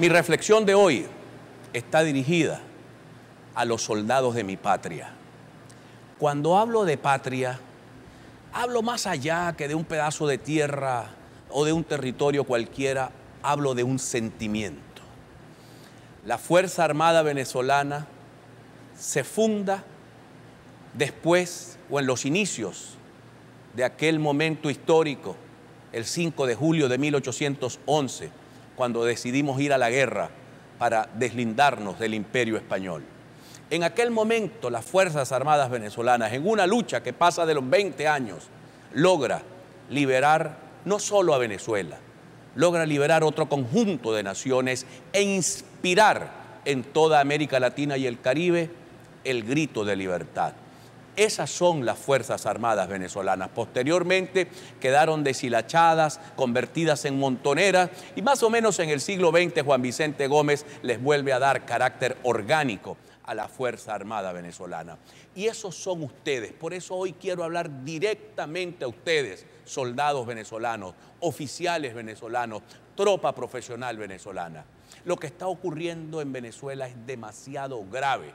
Mi reflexión de hoy está dirigida a los soldados de mi patria. Cuando hablo de patria, hablo más allá que de un pedazo de tierra o de un territorio cualquiera, hablo de un sentimiento. La Fuerza Armada venezolana se funda después o en los inicios de aquel momento histórico, el 5 de julio de 1811 cuando decidimos ir a la guerra para deslindarnos del imperio español. En aquel momento las Fuerzas Armadas venezolanas, en una lucha que pasa de los 20 años, logra liberar no solo a Venezuela, logra liberar otro conjunto de naciones e inspirar en toda América Latina y el Caribe el grito de libertad. Esas son las Fuerzas Armadas venezolanas. Posteriormente quedaron deshilachadas, convertidas en montoneras y más o menos en el siglo XX Juan Vicente Gómez les vuelve a dar carácter orgánico a la Fuerza Armada venezolana. Y esos son ustedes. Por eso hoy quiero hablar directamente a ustedes, soldados venezolanos, oficiales venezolanos, tropa profesional venezolana. Lo que está ocurriendo en Venezuela es demasiado grave,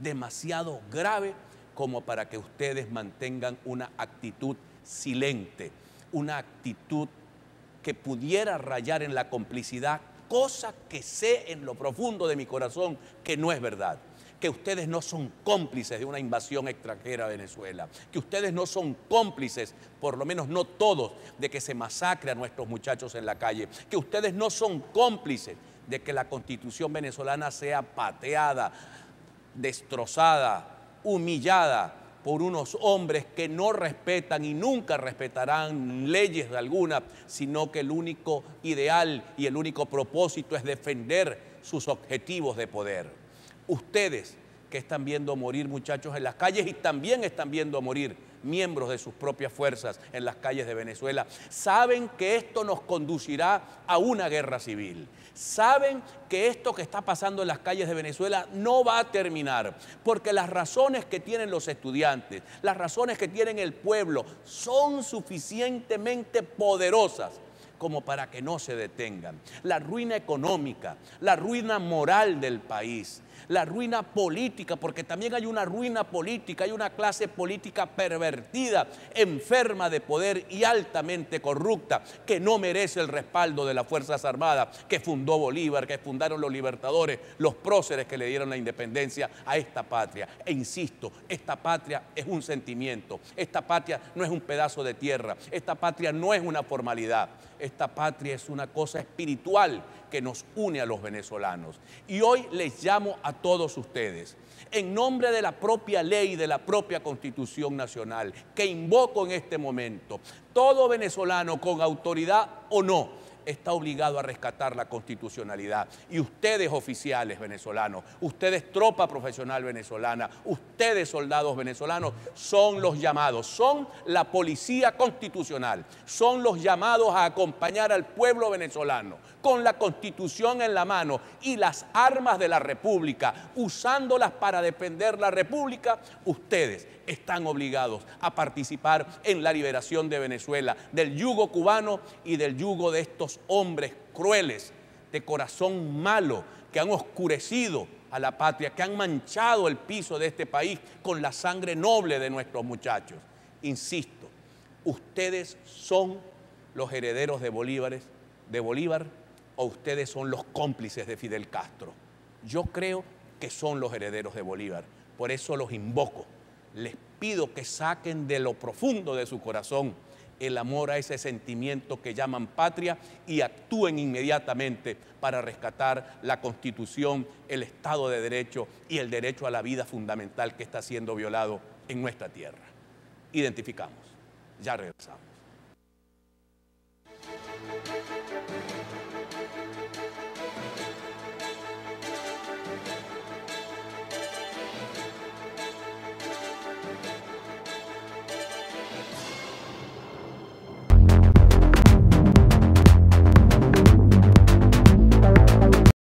demasiado grave como para que ustedes mantengan una actitud silente, una actitud que pudiera rayar en la complicidad, cosa que sé en lo profundo de mi corazón que no es verdad que ustedes no son cómplices de una invasión extranjera a Venezuela, que ustedes no son cómplices, por lo menos no todos, de que se masacre a nuestros muchachos en la calle, que ustedes no son cómplices de que la constitución venezolana sea pateada, destrozada, humillada por unos hombres que no respetan y nunca respetarán leyes de alguna, sino que el único ideal y el único propósito es defender sus objetivos de poder. Ustedes que están viendo morir muchachos en las calles y también están viendo morir miembros de sus propias fuerzas en las calles de Venezuela. Saben que esto nos conducirá a una guerra civil. Saben que esto que está pasando en las calles de Venezuela no va a terminar, porque las razones que tienen los estudiantes, las razones que tienen el pueblo, son suficientemente poderosas como para que no se detengan. La ruina económica, la ruina moral del país, la ruina política, porque también hay una ruina política, hay una clase política pervertida, enferma de poder y altamente corrupta, que no merece el respaldo de las Fuerzas Armadas que fundó Bolívar, que fundaron los libertadores, los próceres que le dieron la independencia a esta patria. E insisto, esta patria es un sentimiento, esta patria no es un pedazo de tierra, esta patria no es una formalidad, esta patria es una cosa espiritual que nos une a los venezolanos. Y hoy les llamo a todos ustedes, en nombre de la propia ley, de la propia constitución nacional, que invoco en este momento, todo venezolano con autoridad o no, está obligado a rescatar la constitucionalidad. Y ustedes oficiales venezolanos, ustedes tropa profesional venezolana, ustedes soldados venezolanos son los llamados, son la policía constitucional, son los llamados a acompañar al pueblo venezolano con la constitución en la mano y las armas de la república, usándolas para defender la república, ustedes están obligados a participar en la liberación de Venezuela, del yugo cubano y del yugo de estos hombres crueles, de corazón malo, que han oscurecido a la patria, que han manchado el piso de este país con la sangre noble de nuestros muchachos. Insisto, ustedes son los herederos de de Bolívar o ustedes son los cómplices de Fidel Castro. Yo creo que son los herederos de Bolívar. Por eso los invoco. Les pido que saquen de lo profundo de su corazón el amor a ese sentimiento que llaman patria y actúen inmediatamente para rescatar la constitución, el Estado de Derecho y el derecho a la vida fundamental que está siendo violado en nuestra tierra. Identificamos. Ya regresamos.